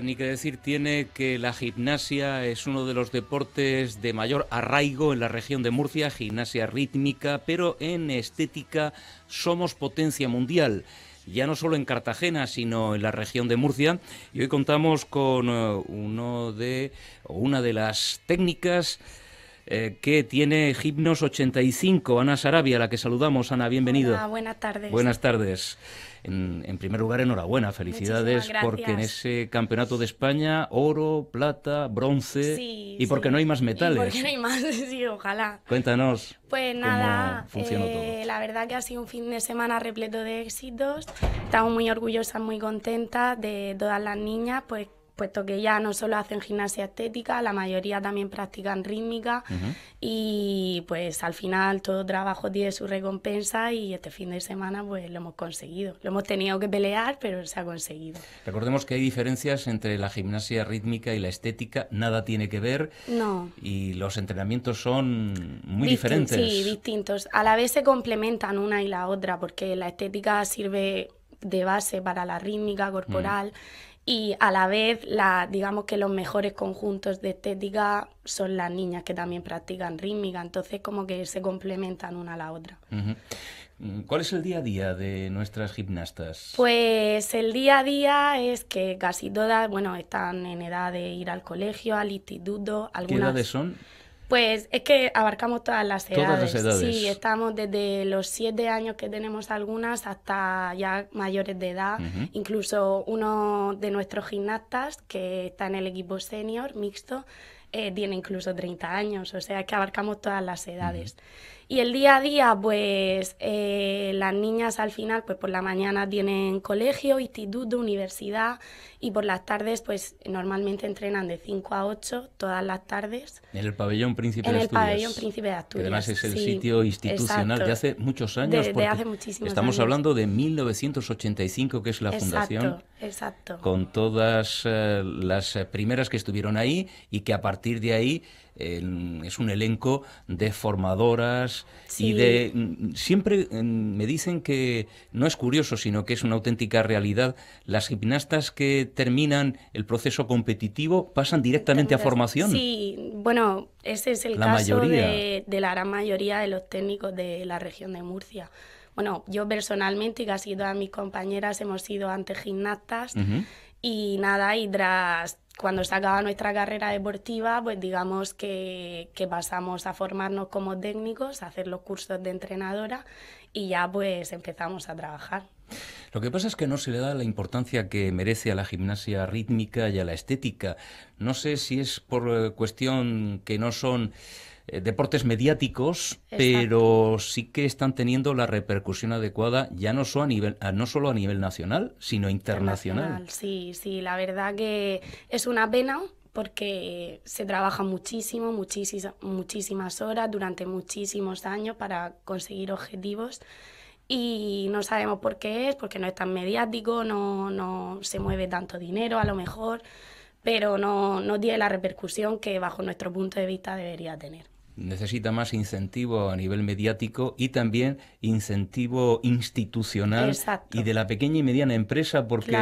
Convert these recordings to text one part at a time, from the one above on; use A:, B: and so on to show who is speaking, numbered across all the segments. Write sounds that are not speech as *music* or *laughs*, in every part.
A: Ni que decir tiene que la gimnasia es uno de los deportes de mayor arraigo en la región de Murcia, gimnasia rítmica, pero en estética somos potencia mundial, ya no solo en Cartagena, sino en la región de Murcia. Y hoy contamos con eh, uno de, una de las técnicas eh, que tiene Gipnos 85, Ana Sarabia, a la que saludamos. Ana, bienvenido.
B: Buenas tardes. Buenas
A: tardes. En, primer lugar, enhorabuena, felicidades, porque en ese campeonato de España, oro, plata, bronce, y porque no hay más metales. Y porque no hay
B: más, *laughs* sí, ojalá.
A: Cuéntanos. Pues nada, todo. Eh,
B: la verdad que ha sido un fin de semana repleto de éxitos. Estamos muy orgullosas, muy contentas de todas las niñas, pues puesto que ya no solo hacen gimnasia estética, la mayoría también practican rítmica y pues al final todo trabajo tiene su recompensa y este fin de semana pues lo hemos conseguido. Lo hemos tenido que pelear, pero se ha conseguido.
A: Recordemos que hay diferencias entre la gimnasia rítmica y la estética, nada tiene que ver. No. Y los entrenamientos son muy diferentes. Sí,
B: distintos. A la vez se complementan una y la otra porque la estética sirve de base para la rítmica corporal. Mm y a la vez la, digamos que los mejores conjuntos de estética son las niñas que también practican rítmica, entonces como que se complementan una a la otra.
A: Mm, ¿Cuál es el día a día de nuestras gimnastas?
B: Pues el día a día es que casi todas, bueno, están en edad de ir al colegio, al instituto. Algunas... ¿Qué edades son? Pues es que abarcamos todas las edades. Sí, estamos desde los siete años que tenemos algunas hasta ya mayores de edad. Incluso uno de nuestros gimnastas que está en el equipo senior mixto eh, tiene incluso 30 años, o sea que abarcamos todas las edades. Y el día a día, pues eh, las niñas al final, pues por la mañana tienen colegio, instituto, universidad y por las tardes, pues normalmente entrenan de 5 a 8 todas las tardes.
A: En el pabellón Príncipe de Asturias. En el pabellón Príncipe de Asturias. Que además es el sitio institucional de hace muchos años. De, hace muchísimos Estamos hablando de 1985, que es la fundación. Exacto. Con todas eh, las primeras que estuvieron ahí y que a partir partir de ahí es un elenco de formadoras y de... Mm, siempre mm, me dicen que no es curioso, sino que es una auténtica realidad. Las gimnastas que terminan el proceso competitivo pasan directamente a formación.
B: Sí, bueno, ese es el caso de, la gran mayoría de los técnicos de la región de Murcia. Bueno, yo personalmente y casi todas mis compañeras hemos sido antes gimnastas. Y nada, y tras cuando se acaba nuestra carrera deportiva, pues digamos que, pasamos a formarnos como técnicos, a hacer los cursos de entrenadora y ya pues empezamos a trabajar.
A: Lo que pasa es que no se le da la importancia que merece a la gimnasia rítmica y a la estética. No sé si es por eh, cuestión que no son eh, deportes mediáticos, pero sí que están teniendo la repercusión adecuada, ya no solo a nivel, no solo a nivel nacional, sino internacional.
B: Sí, sí, la verdad que es una pena porque se trabaja muchísimo, muchísimas, muchísimas horas durante muchísimos años para conseguir objetivos y no sabemos por qué es, porque no es tan mediático, no, no se mueve tanto dinero a lo mejor, pero no tiene la repercusión que bajo nuestro punto de vista debería tener
A: necesita más incentivo a nivel mediático y también incentivo institucional y de la pequeña y mediana empresa, porque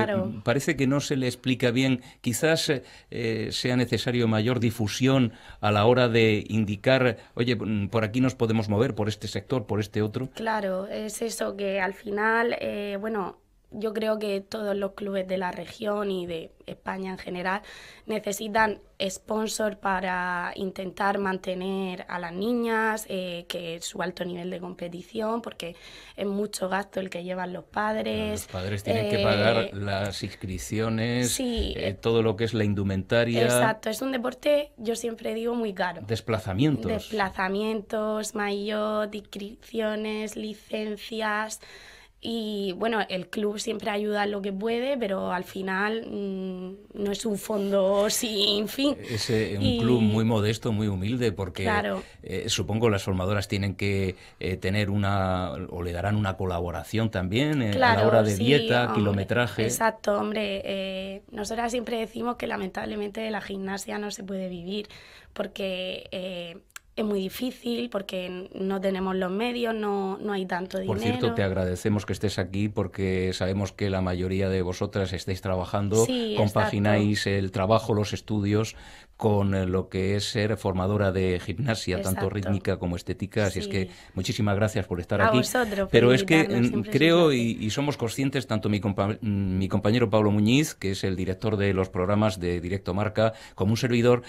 A: parece que no se le explica bien. Quizás eh, sea necesario mayor difusión a la hora de indicar, oye, mm, por aquí nos podemos mover, por este sector, por este otro.
B: Claro, es eso que al final, eh, bueno, yo creo que todos los clubes de la región y de España en general necesitan sponsor para intentar mantener a las niñas, eh, que su alto nivel de competición, porque es mucho gasto el que llevan los padres. Los padres tienen que eh, pagar
A: las inscripciones, eh, todo lo que es la indumentaria. Exacto,
B: es un deporte, yo siempre digo, muy caro.
A: Desplazamientos.
B: Desplazamientos, maillot, inscripciones, licencias. Y bueno, el club siempre ayuda lo que puede, pero al final mm, no es un fondo *laughs* sin fin.
A: Es eh, un club muy modesto, muy humilde, porque supongo que eh, supongo las formadoras tienen que eh, tener una, o le darán una colaboración también a la hora de dieta, kilometraje.
B: Exacto, hombre. nosotras siempre decimos que lamentablemente la gimnasia no se puede vivir, porque es muy difícil porque no tenemos los medios, no, no hay tanto dinero. Por cierto, te
A: agradecemos que estés aquí porque sabemos que la mayoría de vosotras estáis trabajando, compagináis el trabajo, los estudios con lo que es ser formadora de gimnasia, tanto rítmica como estética. Así es que muchísimas gracias por estar aquí. Pero es que mm, creo y, somos conscientes, tanto mi, mm, mi compañero Pablo Muñiz, que es el director de los programas de Directo Marca, como un servidor,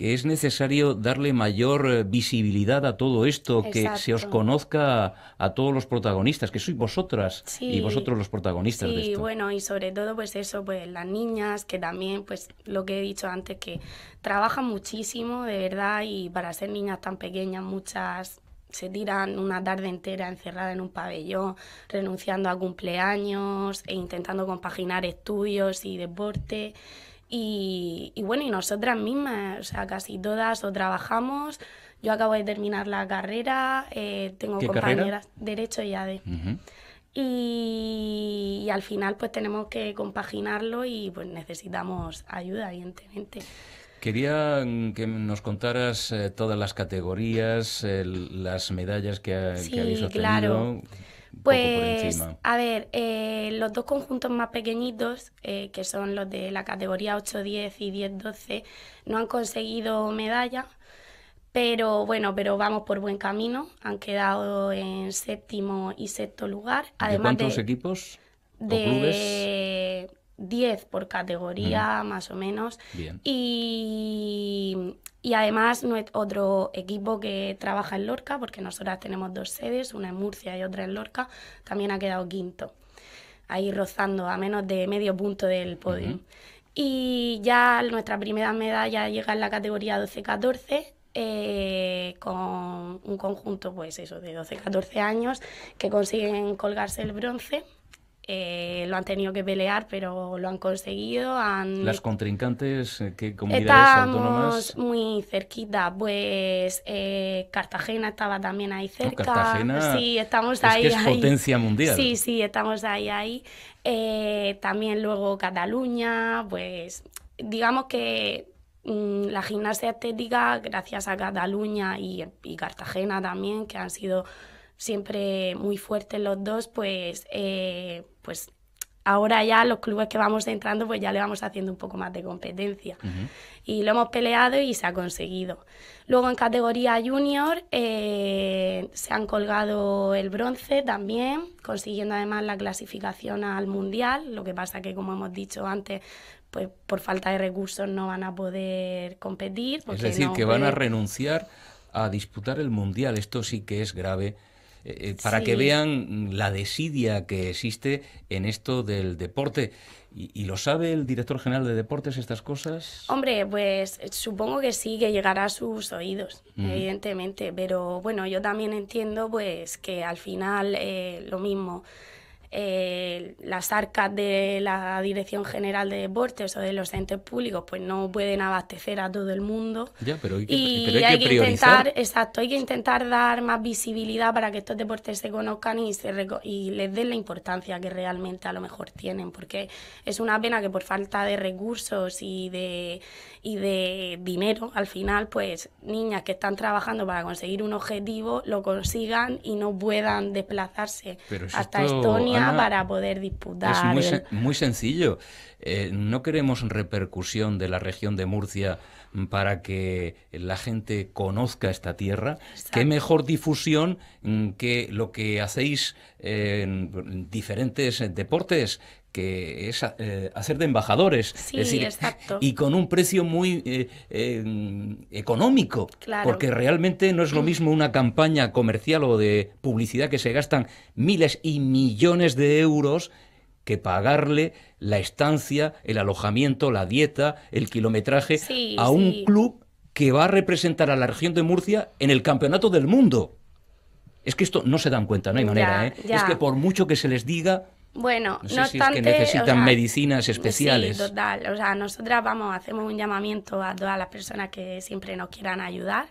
A: que es necesario darle mayor eh, visibilidad a todo esto, que se os conozca a todos los protagonistas, que sois vosotras y vosotros los protagonistas de esto. Sí, bueno,
B: y sobre todo pues eso, pues las niñas, que también pues lo que he dicho antes, que trabajan muchísimo, de verdad, y para ser niñas tan pequeñas muchas se tiran una tarde entera encerrada en un pabellón, renunciando a cumpleaños e intentando compaginar estudios y deporte. Y, bueno, y nosotras mismas, o sea, casi todas o trabajamos. Yo acabo de terminar la carrera, eh, tengo compañeras Derecho y ADE. y, al final pues tenemos que compaginarlo y pues necesitamos ayuda, evidentemente.
A: Quería que nos contaras eh, todas las categorías, las medallas que, ha, sí, habéis Claro. Pues,
B: a ver, eh, los dos conjuntos más pequeñitos, eh, que son los de la categoría 8-10 y 10-12, no han conseguido medalla, pero bueno, pero vamos por buen camino. Han quedado en séptimo y sexto lugar. Además ¿De cuántos
A: equipos? De,
B: clubes? 10 por categoría, más o menos. Y, y además otro equipo que trabaja en Lorca, porque nosotras tenemos dos sedes, una en Murcia y otra en Lorca, también ha quedado quinto, ahí rozando a menos de medio punto del podio. Y ya nuestra primera medalla llega en la categoría 12-14, eh, con un conjunto, pues eso, de 12-14 años que consiguen colgarse el bronce eh, lo han tenido que pelear, pero lo han conseguido. Han... ¿Las
A: contrincantes, eh, que comunidades Estamos
B: muy cerquita, pues eh, Cartagena estaba también ahí cerca. Cartagena sí, estamos ahí, ahí. potencia mundial. Sí, sí, estamos ahí, ahí. también luego Cataluña, pues digamos que mm, la gimnasia estética, gracias a Cataluña y, Cartagena también, que han sido siempre muy fuertes los dos, pues pues ahora ya los clubes que vamos entrando, pues ya le vamos haciendo un poco más de competencia. Y lo hemos peleado y se ha conseguido. Luego en categoría junior eh, se han colgado el bronce también, consiguiendo además la clasificación al mundial, lo que pasa que como hemos dicho antes, pues por falta de recursos no van a poder competir. Es decir, que van a
A: renunciar a disputar el mundial. Esto sí que es grave eh, eh, para que vean la desidia que existe en esto del deporte. ¿Y, lo sabe el director general de deportes estas cosas?
B: Hombre, pues eh, supongo que sí, que llegará a sus oídos, evidentemente, pero bueno, yo también entiendo pues que al final lo mismo. Eh, las arcas de la Dirección General de Deportes o de los centros públicos pues no pueden abastecer a todo el mundo. y hay, que, intentar, exacto, hay que intentar dar más visibilidad para que estos deportes se conozcan y, se les den la importancia que realmente a lo mejor tienen, porque es una pena que por falta de recursos y de, y de dinero, al final, pues niñas que están trabajando para conseguir un objetivo lo consigan y no puedan desplazarse hasta Estonia para poder disputar. Es
A: muy, sencillo. Eh, no queremos repercusión de la región de Murcia para que la gente conozca esta tierra. ¿Qué mejor difusión mm, que lo que hacéis en diferentes deportes que es eh, hacer de embajadores. es decir, Y con un precio muy eh, eh, económico, porque realmente no es lo mismo una campaña comercial o de publicidad que se gastan miles y millones de euros que pagarle la estancia, el alojamiento, la dieta, el kilometraje a un club que va a representar a la región de Murcia en el Campeonato del Mundo. Es que esto no se dan cuenta, no hay manera. Es que por mucho que se les diga,
B: bueno, no, tanto que necesitan medicinas especiales. total. O sea, nosotras vamos, hacemos un llamamiento a todas las personas que siempre nos quieran ayudar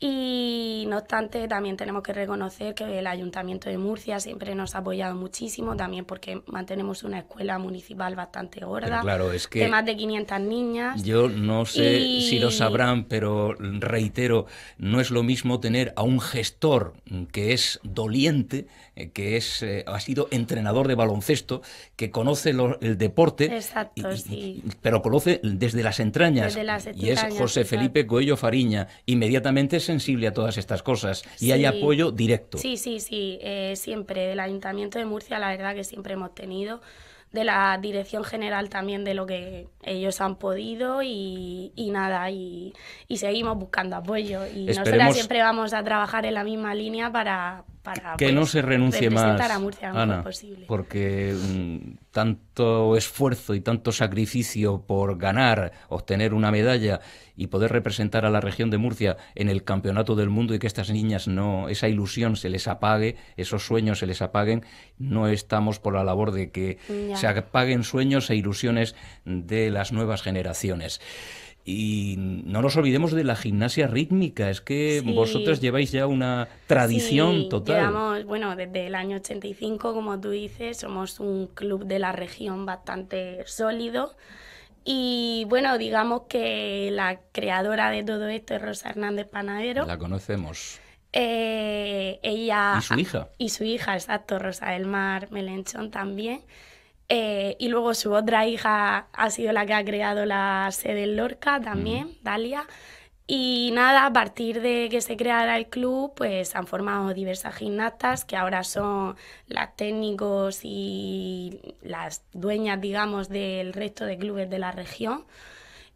B: y no obstante, también tenemos que reconocer que el Ayuntamiento de Murcia siempre nos ha apoyado muchísimo, también porque mantenemos una escuela municipal bastante gorda, claro, de más de 500 niñas. Yo
A: no sé si lo sabrán, pero reitero, no es lo mismo tener a un gestor que es doliente, eh, que es eh, ha sido entrenador de baloncesto, que conoce el deporte, pero conoce desde las entrañas. y es José Felipe Coello Fariña. Inmediatamente sensible a todas estas cosas y hay apoyo directo. Sí,
B: sí, sí, eh, siempre. Del Ayuntamiento de Murcia, la verdad que siempre hemos tenido de la dirección general también de lo que ellos han podido y, nada, y, seguimos buscando apoyo. Y siempre vamos a trabajar en la misma línea para, que no pues, se renuncie más Ana,
A: porque mm, tanto esfuerzo y tanto sacrificio por ganar, obtener una medalla y poder representar a la región de Murcia en el campeonato del mundo y que estas niñas no esa ilusión se les apague, esos sueños se les apaguen, no estamos por la labor de que se apaguen sueños e ilusiones de las nuevas generaciones. Y no nos olvidemos de la gimnasia rítmica, es que vosotros lleváis ya una tradición total.
B: bueno, desde el año 85, como tú dices, somos un club de la región bastante sólido. Y bueno, digamos que la creadora de todo esto es Rosa Hernández Panadero. La
A: conocemos.
B: Eh, ella. Y su hija. Y su hija, exacto, Rosa del Mar Melenchón también. Eh, y luego su otra hija ha sido la que ha creado la sede en Lorca también, Dalia. Y nada, a partir de que se creara el club, pues han formado diversas gimnastas que ahora son las técnicos y las dueñas, digamos, del resto de clubes de la región.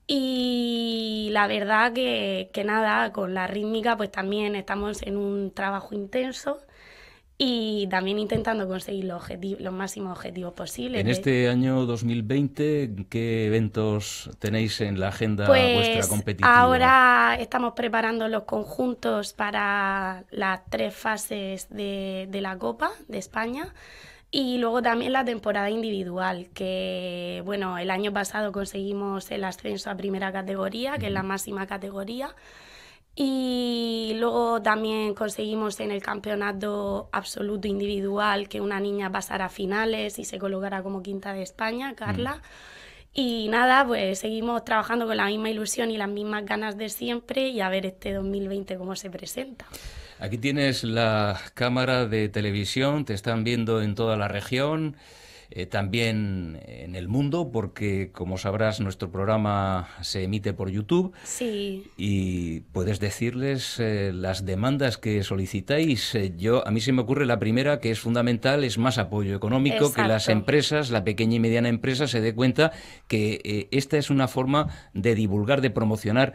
B: Y la verdad que, que nada, con la rítmica, pues también estamos en un trabajo intenso y también intentando conseguir los, máximos objetivos posibles. En este
A: año 2020, ¿qué eventos tenéis en la agenda de pues, vuestra competitiva? Ahora
B: estamos preparando los conjuntos para las tres fases de, la Copa de España. Y luego también la temporada individual, que bueno, el año pasado conseguimos el ascenso a primera categoría, que es la máxima categoría. Y luego también conseguimos en el campeonato absoluto individual que una niña pasara a finales y se colocara como quinta de España, mm. Carla. Y nada, pues seguimos trabajando con la misma ilusión y las mismas ganas de siempre y a ver este 2020 cómo se presenta.
A: Aquí tienes la cámara de televisión, te están viendo en toda la región. Eh, también en el mundo, porque como sabrás, nuestro programa se emite por YouTube.
B: Sí.
A: Y puedes decirles eh, las demandas que solicitáis. Eh, yo, a mí se me ocurre la primera, que es fundamental, es más apoyo económico, que las empresas, la pequeña y mediana empresa, se dé cuenta que esta es una forma de divulgar, de promocionar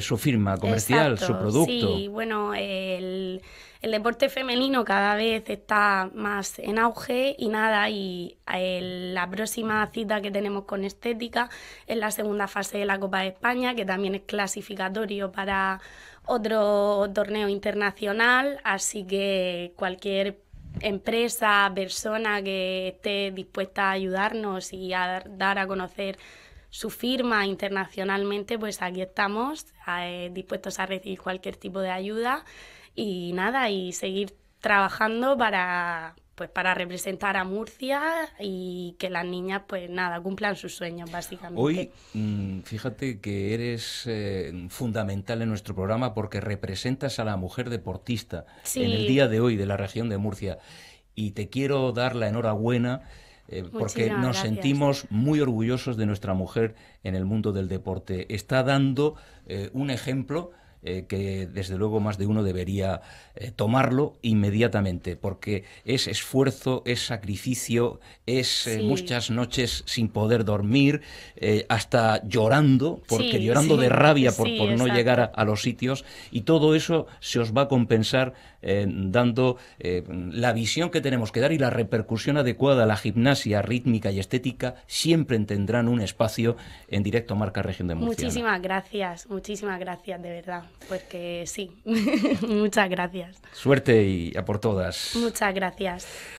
A: su firma comercial, su producto. Sí,
B: bueno, el el deporte femenino cada vez está más en auge y nada, y la próxima cita que tenemos con Estética es la segunda fase de la Copa de España, que también es clasificatorio para otro torneo internacional, así que cualquier empresa, persona que esté dispuesta a ayudarnos y a dar a conocer su firma internacionalmente, pues aquí estamos, eh, dispuestos a recibir cualquier tipo de ayuda y nada, y seguir trabajando para, pues para representar a Murcia y que las niñas, pues nada, cumplan sus sueños, básicamente. Hoy,
A: mm, fíjate que eres eh, fundamental en nuestro programa porque representas a la mujer deportista en el día de hoy de la región de Murcia. Y te quiero dar la enhorabuena. Eh, porque nos sentimos muy orgullosos de nuestra mujer en el mundo del deporte. Está dando eh, un ejemplo eh, que desde luego más de uno debería eh, tomarlo inmediatamente, porque es esfuerzo, es sacrificio, es eh, muchas noches sin poder dormir, hasta llorando, porque llorando de rabia por, no llegar a los sitios, y todo eso se os va a compensar eh, dando eh, la visión que tenemos que dar y la repercusión adecuada a la gimnasia rítmica y estética, siempre tendrán un espacio en directo Marca Región de Murcia. Muchísimas
B: gracias, muchísimas gracias, de verdad, porque sí, *laughs* muchas gracias.
A: Suerte y a por todas.
B: Muchas gracias.